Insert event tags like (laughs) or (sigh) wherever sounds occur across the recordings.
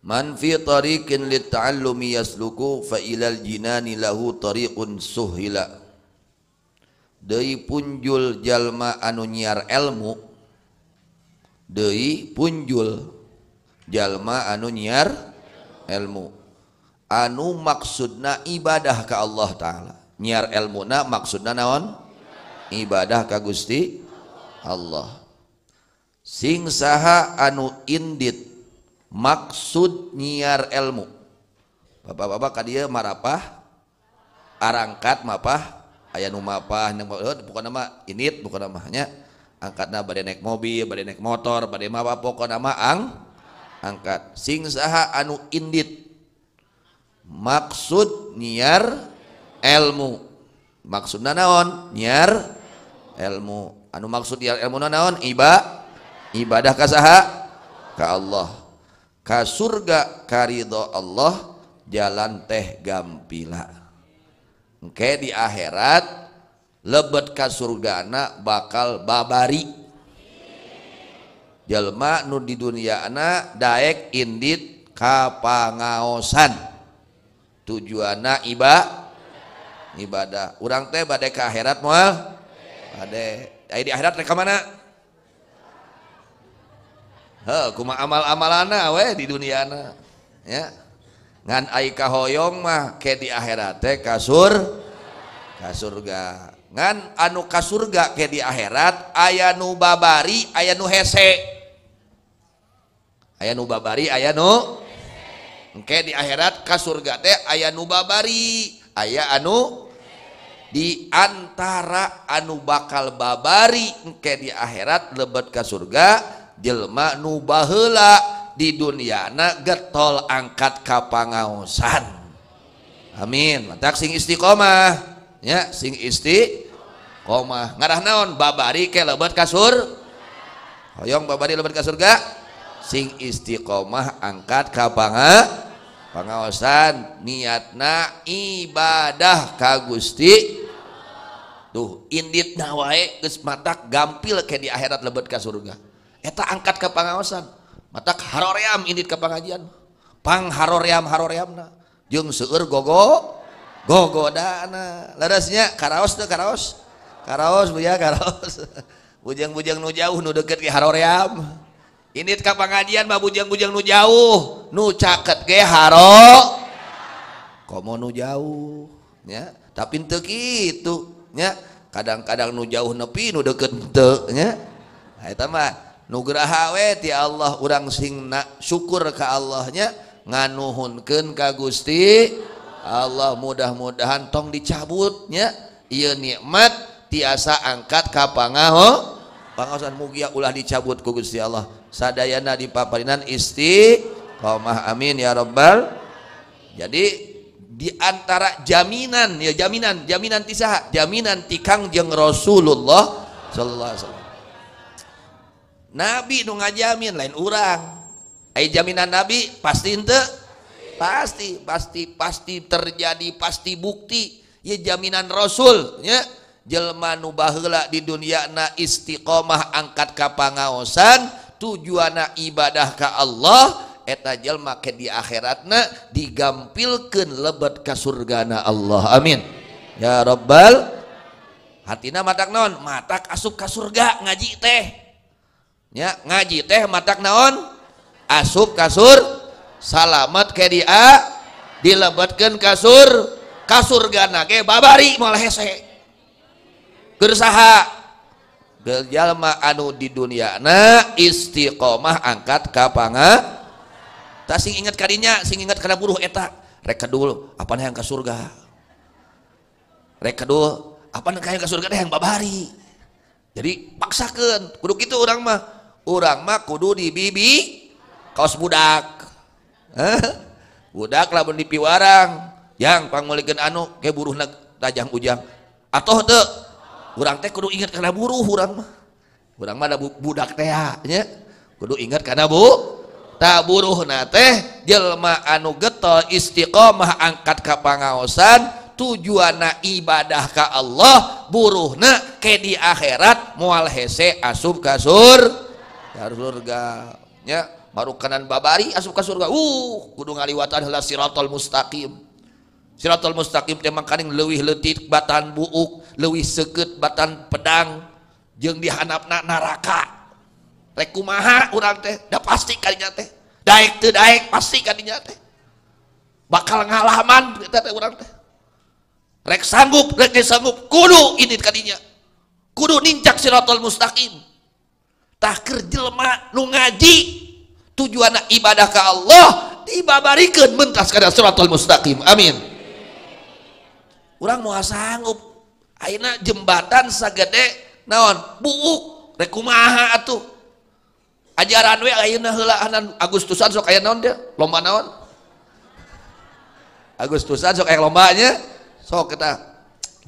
Man fi tariqin litta'allumi yasluku fa ilal jinani lahu tariqun suhila. Deui punjul jalma anu nyiar ilmu deui punjul jalma anu nyiar ilmu. Anu maksudna ibadah ka Allah taala. Nyiar ilmu na maksudna naon? Ibadah ka Gusti Allah. Sing saha anu indit maksud nyiar ilmu bapak-bapak kadia marapah arangkat mapah ayah numapah eh, bukan nama init bukan namanya angkatna badai naik mobil badai naik motor badai mapa pokok nama ang angkat sing saha anu indit maksud nyiar ilmu maksudna naon nyiar ilmu anu maksud nyiar ilmu naon iba ibadah kasaha ke Allah kasurga karidho Allah jalan teh gampilake di akhirat lebet kasurgana bakalbabari Jelma Nu di dunia anak Dayek indi Kapsan tujuana iba ibadah u teh baddek kekhirat mahal dikhiratnya ke mana kuma amal-amalanawe di dunia ya yong mah ke diururga ngan anu kasurga ke di akhirat aya nubabari aya He aya nubabari aya di akhirat kasurga aya nubabari aya anu diantara anu bakal babaarike di akhirat lebet kas surga di jelma nu baheula di dunyana getol angkat ka pangaosan amin matak sing istiqomah ya sing isti, koma ngarah naon babari ke lebat kasur hoyong babari lebat kasur ga sing istiqomah angkat ka pangaosan niatna ibadah ka Gusti tuh indit nawae geus matak gampil ke di akhirat lebet ka surga angkat kepangsan mata Haroam ini ke pengajianpangharroamjung sukur gogo gogo danrasnya karoos karoos karoosos (laughs) ujang-bujang nu jauh nu deket ini pengajian bujang-bujang nu jauh nu caket Haro komo nu jauh ya tapi pintuk itunya kadang-kadang nu jauh nepi nu deketnyamah nugraha we ti Allah urang sing nak syukur ke Allahnya nganuhunkeun ka Gusti Allah mudah-mudahan tong dicabutnya iya nikmat tiasa angkat ka pangaho pangaosan mugia ulah dicabut ku Gusti Allah sadayana di paparinan isti qomah amin ya rabbal jadi di antara jaminan ya jaminan jaminan tisah jaminan tikang jeng Rasulullah sallallahu alaihi wasallam nabi do ngajamin lain urang eh jaminan nabi pasti the pasti pasti pasti terjadi pasti bukti ye jaminan rasulnya jelma nubalak di dunia na istiqomah angkat kapangsan tujuana ibadah ke Allah eta je make di akhiratna digaampilkan lebet ke surgana Allah amin ya robbal Haina mata non matak asupkah surga ngaji teh ya ngaji teh matak naon asup kasur salamat ke dia dilebetkan kasur kasur gana ke babari malah hese gersaha jalma anu di dunia na istiqomah angkat kapanga tak sing ingat kadinya sing ingat karena buruh eta reka dulu apa yang ke surga reka dulu apa yang ke surga yang babari jadi paksakan buruk itu orang mah punya Kudu di Bibi koos budak eh, budaklah mendipi warang yangpangoli anuburu jang ujang atau the kurang tehdu ingat karena buruhrang budak kudu ingat karena Bu tak buruh teh jelma anu getto iststiqomah angkat kappangsan tujuana ibadahkah Allah buruh na kedi akhirat mual Hese asub kasur surganya baru kanan baba aska surgaungwatanakima uh, memang lewih letit batan buuk lewih se batan pedang jeung dihanaap-nak naraka ma kurang teh pasti kalinya teh pasti teh bakal ngalaman sanggupgup ku ini tadinya kudu jak sitol mustakim takir jelema nu ngaji tujuan ibadah ke Allah dibabarikan mentas kada suratul mustaqim amin orang mau sanggup akhirnya jembatan sagede naon buuk rekumaha atuh ajaran we ayeuna heula Agustusan sok aya naon dia lomba naon Agustusan sok aya lombanya sok kita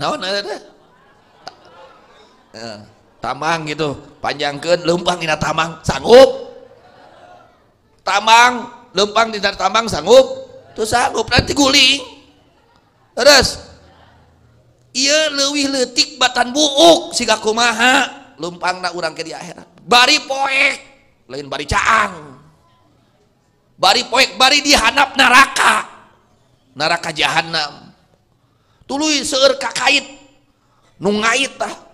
naon ada deh tamang gitu panjang ke lumppang tamang sang tamang Lumpang ditar tambang sanggup nanti terus ya luwih letik batan buuk sigaku maha lumppang urang ke dikhirat bariek bariek bari dihanap naraka neraka jahanam tulu serka kait nunungaiah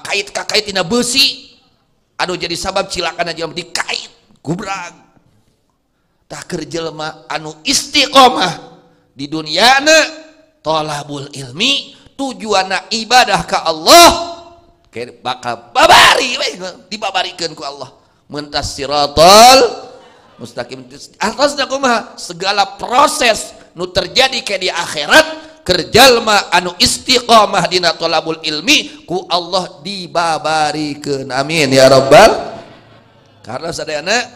kait-kakait besi Aduh jadi sabab silakan aja dikit gu tak terjelma anu Istiqomah di dunianya tholabul ilmi tujuan anak ibadah ke Allah bakal dibabarikanku Allah mentastol segala proses Nu terjadi kayak di akhirat Kerjalma anu Istiqomah diNATOlabul ilmiku Allah dibabari ke namin ya robbal karena sehana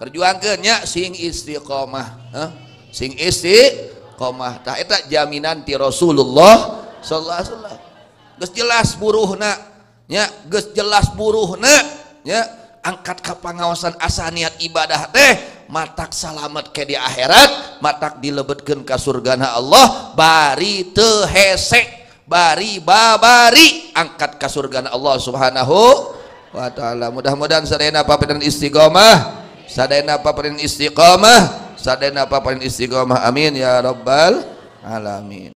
perjuangkannya sing Istiqomah eh? sing ismah jaminaanti Rasulullah Shall jelas buruhnya jelas buruh ya angkat kapangasan asanit ibadah deh matak salamet ke di akhirat matak dilebetkan ke surgana Allah bari tehesek bari babari angkat ke surgana Allah subhanahu wa ta'ala mudah-mudahan sadayana papinan istiqomah sadayana papinan istiqomah sadayana papinan istiqomah amin ya rabbal alamin